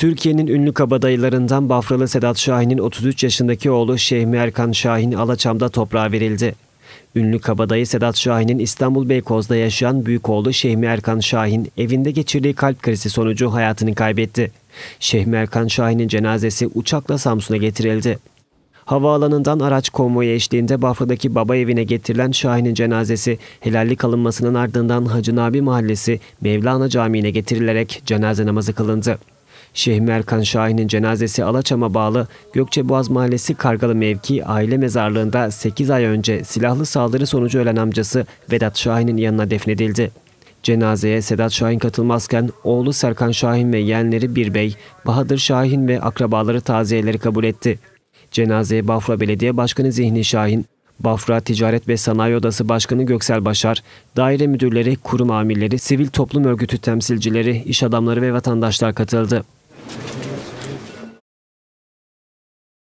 Türkiye'nin ünlü kabadayılarından Bafralı Sedat Şahin'in 33 yaşındaki oğlu Şehmi Erkan Şahin Alaçam'da toprağa verildi. Ünlü kabadayı Sedat Şahin'in İstanbul Beykoz'da yaşayan büyük oğlu Şehmi Erkan Şahin evinde geçirdiği kalp krizi sonucu hayatını kaybetti. Şehmi Erkan Şahin'in cenazesi uçakla Samsun'a getirildi. Havaalanından araç konvoyu eşliğinde Bafra'daki baba evine getirilen Şahin'in cenazesi helallik alınmasının ardından Hacı Nabi Mahallesi Mevlana Camii'ne getirilerek cenaze namazı kılındı. Şeyh Erkan Şahin'in cenazesi Alaçam'a bağlı Gökçeboğaz Mahallesi Kargalı Mevki aile mezarlığında 8 ay önce silahlı saldırı sonucu ölen amcası Vedat Şahin'in yanına defnedildi. Cenazeye Sedat Şahin katılmazken oğlu Serkan Şahin ve yeğenleri Birbey, Bahadır Şahin ve akrabaları taziyeleri kabul etti. Cenazeye Bafra Belediye Başkanı Zihni Şahin, Bafra Ticaret ve Sanayi Odası Başkanı Göksel Başar, daire müdürleri, kurum amirleri, sivil toplum örgütü temsilcileri, iş adamları ve vatandaşlar katıldı.